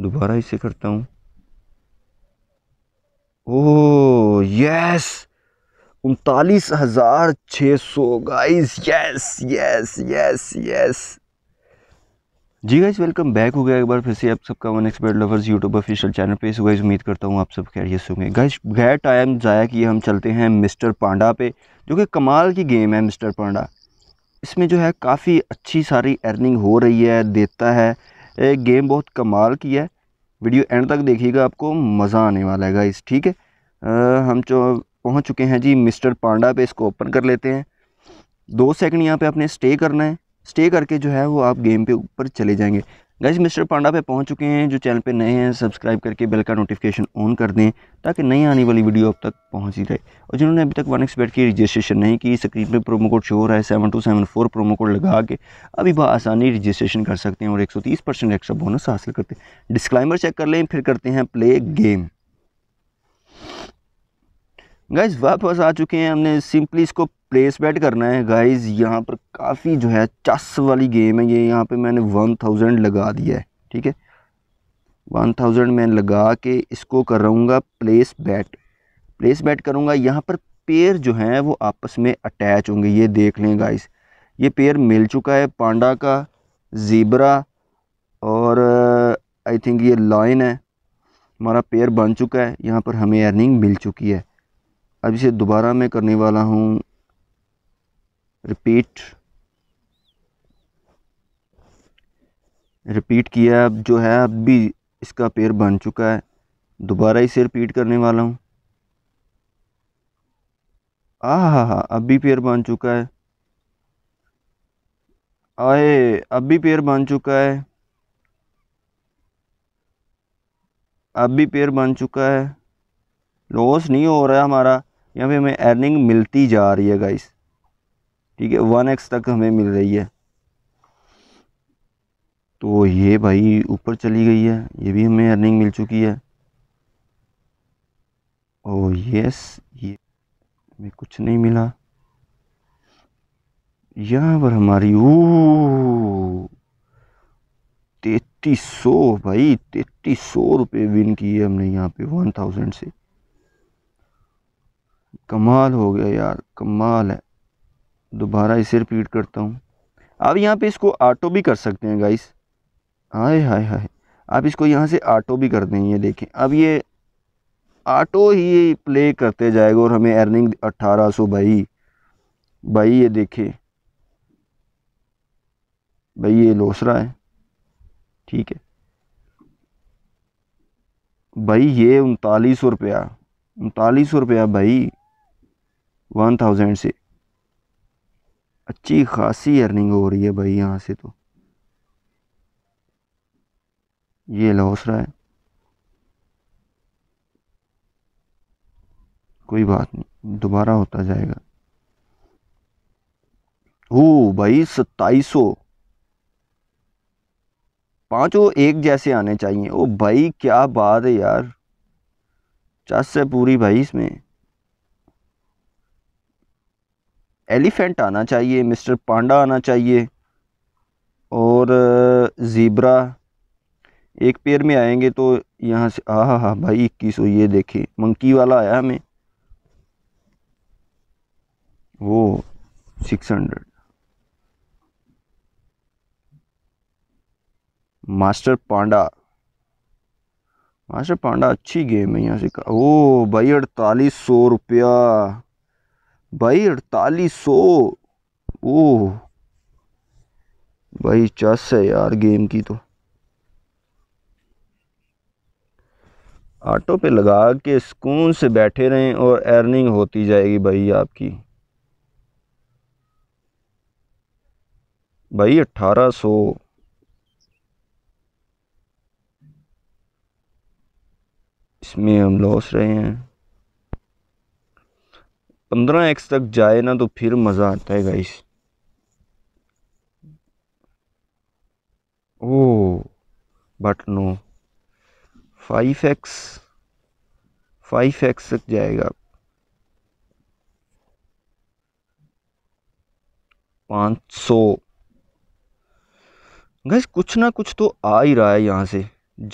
दोबारा इसे करता हूँ ओ यस उनतालीस हज़ार छ सौ guys yes yes yes yes जी गाइस वेलकम बैक हो गया एक बार फिर से आप सबका one expert lovers YouTube official channel पे सो गाइस उम्मीद करता हूँ आप सब खैरियत से होंगे गाइस गैर टाइम ज़ाया किए हम चलते हैं मिस्टर पांडा पे जो कि कमाल की गेम है मिस्टर पांडा इसमें जो है काफ़ी अच्छी सारी अर्निंग हो रही है देता है गेम बहुत कमाल की है वीडियो एंड तक देखिएगा आपको मज़ा आने वाला है इस ठीक है हम जो पहुँच चुके हैं जी मिस्टर पांडा पे इसको ओपन कर लेते हैं दो सेकंड यहाँ पे आपने स्टे करना है स्टे करके जो है वो आप गेम पे ऊपर चले जाएंगे गाइज मिस्टर पांडा पे पहुंच चुके हैं जो चैनल पे नए हैं सब्सक्राइब करके बेल का नोटिफिकेशन ऑन कर दें ताकि नई आने वाली वीडियो अब तक पहुंच ही रहे और जिन्होंने अभी तक वन एक्स बैठ की रजिस्ट्रेशन नहीं की स्क्रीन पे प्रोमो कोड शो हो रहा है seven two seven four promo code लगा के अभी बहुत आसानी रजिस्ट्रेशन कर सकते हैं और एक सौ तीस परसेंट एक्स्ट्रा बोनस हासिल करते हैं डिस्क्लाइमर चेक कर लें फिर करते हैं प्ले गेम गाइज़ वापस आ चुके हैं हमने सिंपली इसको प्लेस बैट करना है गाइज़ यहाँ पर काफ़ी जो है चस वाली गेम है ये यहाँ पे मैंने वन थाउजेंड लगा दिया है ठीक है वन थाउजेंड मैं लगा के इसको रहा प्लेस बैट प्लेस बैट करूँगा यहाँ पर पेयर जो हैं वो आपस में अटैच होंगे ये देख लें गाइज़ ये पेयर मिल चुका है पांडा का ज़ीब्रा और आई थिंक ये लाइन है हमारा पेयर बन चुका है यहाँ पर हमें अर्निंग मिल चुकी है अब इसे दोबारा मैं करने वाला हूँ रिपीट रिपीट किया अब जो है अब भी इसका पेड़ बन चुका है दोबारा इसे रिपीट करने वाला हूँ आ हा हा अब भी पेड़ बन चुका है आए अब भी पेड़ बन चुका है अब भी पेड़ बन चुका है लॉस नहीं हो रहा हमारा यहाँ पे हमें अर्निंग मिलती जा रही है गाइस ठीक है वन एक्स तक हमें मिल रही है तो ये भाई ऊपर चली गई है ये भी हमें अर्निंग मिल चुकी है ओ यस ये हमें कुछ नहीं मिला यहाँ पर हमारी ओ तैतीस सौ भाई तैतीस सौ रुपये विन किए हमने यहाँ पे वन थाउजेंड से कमाल हो गया यार कमाल है दोबारा इसे रिपीट करता हूँ आप यहाँ पे इसको ऑटो भी कर सकते हैं गाइस हाय हाय हाय आप इसको यहाँ से ऑटो भी कर दें ये देखें अब ये ऑटो ही प्ले करते जाएगा और हमें अर्निंग अट्ठारह सौ भाई भाई ये देखे भाई ये लोसरा है ठीक है भाई ये उनतालीस सौ रुपया उनतालीस सौ रुपया भाई वन थाउजेंड से अच्छी खासी अर्निंग हो रही है भाई यहाँ से तो ये लॉस रहा है कोई बात नहीं दोबारा होता जाएगा हो भाई सत्ताईस सौ पाँचों एक जैसे आने चाहिए ओ भाई क्या बात है यार चस है पूरी भाई इसमें एलिफेंट आना चाहिए मिस्टर पांडा आना चाहिए और ज़ीब्रा एक पेयर में आएंगे तो यहाँ से हाँ हाँ हाँ भाई इक्कीस हो ये देखिए मंकी वाला आया हमें वो six hundred master panda master panda अच्छी गेम है यहाँ से ओ भाई अड़तालीस सौ रुपया भाई अड़तालीस सौ ओ भाई चस है यार गेम की तो ऑटो पे लगा के सुकून से बैठे रहें और अर्निंग होती जाएगी भाई आपकी भाई अट्ठारह सौ इसमें हम लॉस रहे हैं पंद्रह एक्स तक जाए ना तो फिर मज़ा आता है guys oh but no five x five x तक जाएगा पाँच सौ गैस कुछ ना कुछ तो आ ही रहा है यहाँ से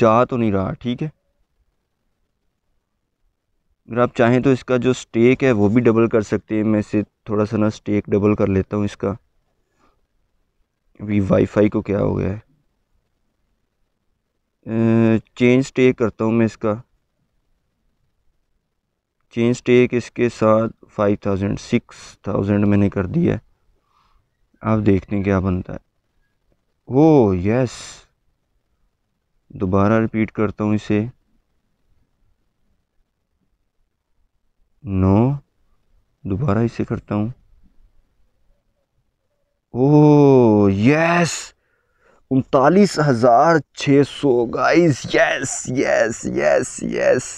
जा तो नहीं रहा ठीक है अगर आप चाहें तो इसका जो स्टेक है वो भी डबल कर सकते हैं मैं इसे थोड़ा सा ना स्टेक डबल कर लेता हूँ इसका अभी वाईफाई को क्या हो गया है चेंज स्टेक करता हूँ मैं इसका चेंज स्टेक इसके साथ फाइव थाउजेंड सिक्स थाउजेंड मैंने कर दिया है आप देखते हैं क्या बनता है ओ oh, यस दोबारा रिपीट करता हूँ इसे नो दोबारा इसे करता हूँ ओ यस उनतालीस हज़ार छः सौ guys yes yes yes yes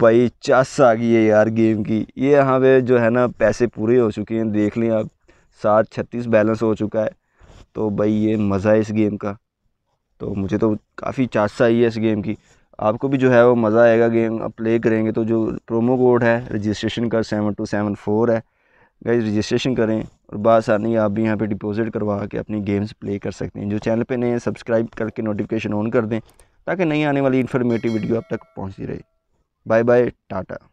भाई चस आ गई है यार गेम की ये यहाँ पे जो है ना पैसे पूरे हो चुके हैं देख लें आप सात छत्तीस बैलेंस हो चुका है तो भाई ये मज़ा है इस गेम का तो मुझे तो काफ़ी चाशा आई है इस गेम की आपको भी जो है वो मज़ा आएगा गेम आप प्ले करेंगे तो जो प्रोमो कोड है रजिस्ट्रेशन कर सेवन टू सेवन फोर है गई रजिस्ट्रेशन करें और बासानी आप भी यहाँ पे डिपॉजिट करवा के अपनी गेम्स प्ले कर सकते हैं जो चैनल पे नए हैं सब्सक्राइब करके नोटिफिकेशन ऑन कर दें ताकि नई आने वाली इन्फॉर्मेटिव वीडियो आप तक पहुँचती रहे बाय बाय टाटा